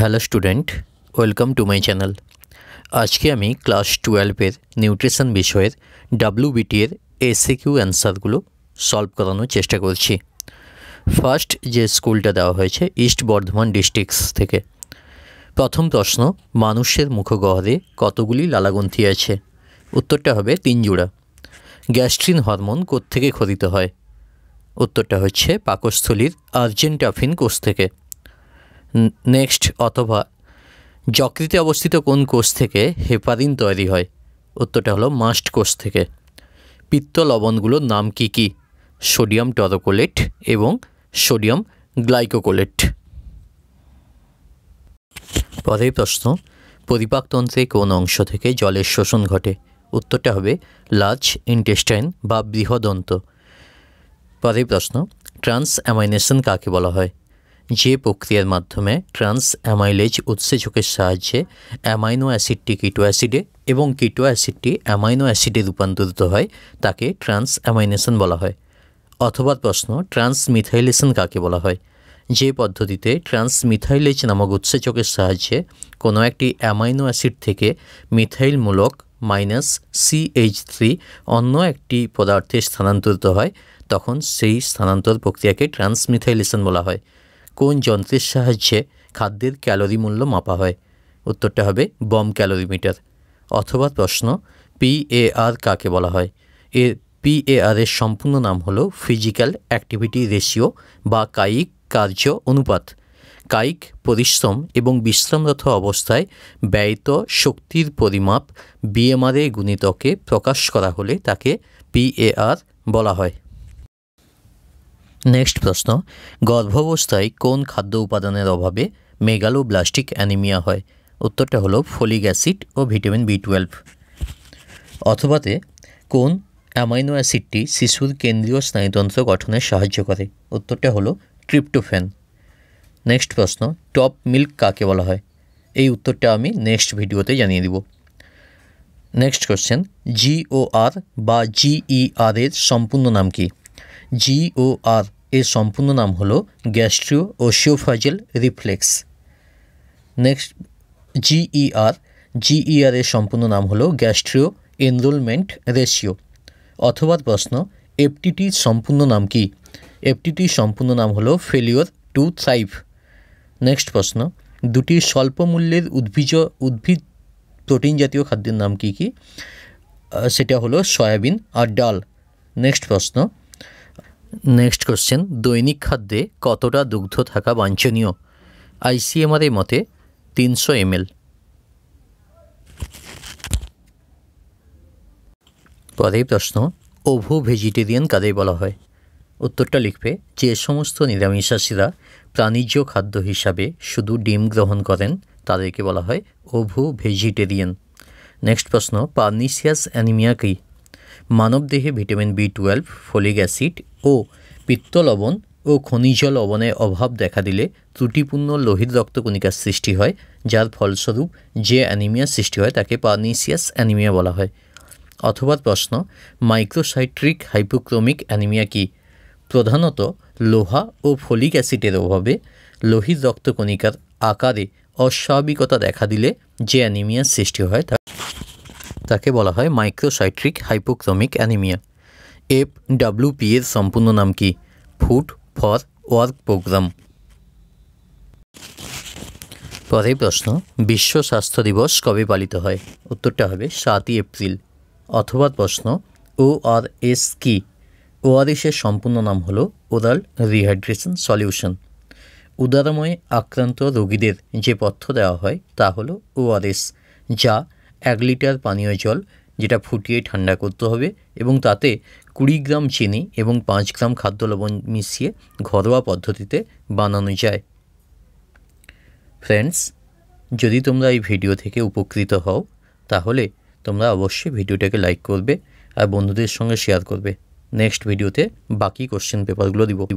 hello student welcome to my channel আজকে আমি class টুয়েলভের নিউট্রিশন বিষয়ের ডাব্লিউবিটির এসিকিউ অ্যান্সারগুলো সলভ করানোর চেষ্টা করছি ফার্স্ট যে স্কুলটা দেওয়া হয়েছে ইস্ট বর্ধমান ডিস্ট্রিক্টস থেকে প্রথম প্রশ্ন মানুষের মুখগহরে কতগুলি লালাগ্রন্থি আছে উত্তরটা হবে তিন জোড়া গ্যাস্ট্রিন হরমোন থেকে খরিত হয় উত্তরটা হচ্ছে পাকস্থলীর আর্জেন্টাফিন কোষ থেকে নেক্সট অথবা যকৃতে অবস্থিত কোন কোষ থেকে হেপারিন তৈরি হয় উত্তরটা হলো মাস্ট কোষ থেকে পিত্ত লবণগুলোর নাম কি কি সোডিয়াম টরোকোলেট এবং সোডিয়াম গ্লাইকোকোলেট পরের প্রশ্ন পরিপাকতন্ত্রে কোন অংশ থেকে জলের শোষণ ঘটে উত্তরটা হবে লার্জ ইন্টেস্টাইন বা বৃহদন্ত পরের প্রশ্ন ট্রান্স অ্যামাইনেশন কাকে বলা হয় যে প্রক্রিয়ার মাধ্যমে ট্রান্স অ্যামাইলেজ উৎসেচকের সাহায্যে অ্যামাইনো অ্যাসিডটি কিটো অ্যাসিডে এবং কিটো অ্যাসিডটি অ্যামাইনো অ্যাসিডে রূপান্তরিত হয় তাকে ট্রান্স অ্যামাইনেশন বলা হয় অথবা প্রশ্ন ট্রান্স মিথাইলেশন কাকে বলা হয় যে পদ্ধতিতে ট্রান্স মিথাইলেজ নামক উৎসেচকের সাহায্যে কোনো একটি অ্যামাইনো অ্যাসিড থেকে মিথাইলমূলক মাইনাস সিএইচ থ্রি অন্য একটি পদার্থে স্থানান্তরিত হয় তখন সেই স্থানান্তর প্রক্রিয়াকে ট্রান্সমিথাইলেশন বলা হয় কোন যন্ত্রের সাহায্যে খাদ্যের ক্যালোরি মূল্য মাপা হয় উত্তরটা হবে বম ক্যালোরিমিটার অথবা প্রশ্ন পিএআর কাকে বলা হয় এর পিএআর এর সম্পূর্ণ নাম হলো ফিজিক্যাল অ্যাক্টিভিটি রেশিও বা কায়িক কার্য অনুপাত কায়িক পরিশ্রম এবং বিশ্রামরত অবস্থায় ব্যয়িত শক্তির পরিমাপ বিএমআরএ গুণিতকে প্রকাশ করা হলে তাকে পিএআর বলা হয় নেক্সট প্রশ্ন গর্ভাবস্থায় কোন খাদ্য উপাদানের অভাবে মেগালোব্লাস্টিক অ্যানিমিয়া হয় উত্তরটা হলো ফলিক অ্যাসিড ও ভিটামিন বি টুয়েলভ অথবাতে কোন অ্যামাইনো অ্যাসিডটি শিশুর কেন্দ্রীয় স্নায়ুতন্ত্র গঠনে সাহায্য করে উত্তরটা হলো ট্রিপ্টোফেন নেক্সট প্রশ্ন টপ মিল্ক কাকে বলা হয় এই উত্তরটা আমি নেক্সট ভিডিওতে জানিয়ে দিব নেক্সট কোশ্চেন জিওআর বা জিইআর এর সম্পূর্ণ নাম কী জিওআর এর সম্পূর্ণ নাম হলো gastro oesophageal reflux next GER GER এর সম্পূর্ণ নাম হলো গ্যাস্ট্রিও এনরোলমেন্ট রেশিও অথবা প্রশ্ন এফটিটির সম্পূর্ণ নাম কি এফটিটির সম্পূর্ণ নাম হলো ফেলিওর টু থ্রাইভ নেক্সট প্রশ্ন দুটি স্বল্প মূল্যের উদ্ভিজ উদ্ভিদ প্রোটিন জাতীয় খাদ্যের নাম কি কি সেটা হলো সয়াবিন আর ডাল নেক্সট প্রশ্ন নেক্সট কোশ্চেন দৈনিক খাদ্যে কতটা দুগ্ধ থাকা বাঞ্ছনীয় আইসিএমআরের মতে তিনশো এমএল পরের প্রশ্ন ওভু ভেজিটেরিয়ান কাদের বলা হয় উত্তরটা লিখবে যে সমস্ত নিরামিষাসীরা প্রাণীজ খাদ্য হিসাবে শুধু ডিম গ্রহণ করেন তাদেরকে বলা হয় ওভু ভেজিটেরিয়ান নেক্সট প্রশ্ন পার্নিসিয়াস অ্যানিমিয়া কী মানবদেহে vitamin B twelve folic acid ও পিত্ত লবণ ও খনিজ লবণের অভাব দেখা দিলে ত্রুটিপূর্ণ লোহিত রক্তকণিকার সৃষ্টি হয় যার ফলস্বরূপ যে অ্যানিমিয়া সৃষ্টি হয় তাকে পার্নিসিয়াস অ্যানিমিয়া বলা হয় অথবা প্রশ্ন মাইক্রোসাইট্রিক হাইপোক্রোমিক অ্যানিমিয়া কি প্রধানত লোহা ও ফলিক অ্যাসিডের অভাবে লোহিত রক্তকণিকার আকারে অস্বাভাবিকতা দেখা দিলে যে অ্যানিমিয়ার সৃষ্টি হয় তা তাকে বলা হয় microcytic hypochromic anaemia F WP এর সম্পূর্ণ নাম কি ফুড ফর ওয়ার্ক প্রোগ্রাম পরের প্রশ্ন বিশ্ব স্বাস্থ্য দিবস কবে পালিত হয় উত্তরটা হবে সাতই এপ্রিল অথবা প্রশ্ন ও আর এস কি ওআরএসের সম্পূর্ণ নাম হল ওরাল রিহাইড্রেশন সলিউশন উদারময়ে আক্রান্ত রোগীদের যে পথ্য দেওয়া হয় তা হল ওআরএস যা এক লিটার পানীয় জল যেটা ফুটিয়ে ঠান্ডা করতে হবে এবং তাতে কুড়ি গ্রাম চিনি এবং পাঁচ গ্রাম খাদ্য লবণ মিশিয়ে ঘরোয়া পদ্ধতিতে বানানো যায় ফ্রেন্ডস যদি তোমরা এই ভিডিও থেকে উপকৃত হও তাহলে তোমরা অবশ্যই ভিডিওটাকে লাইক করবে আর বন্ধুদের সঙ্গে শেয়ার করবে নেক্সট ভিডিওতে বাকি কোশ্চেন পেপারগুলো দিব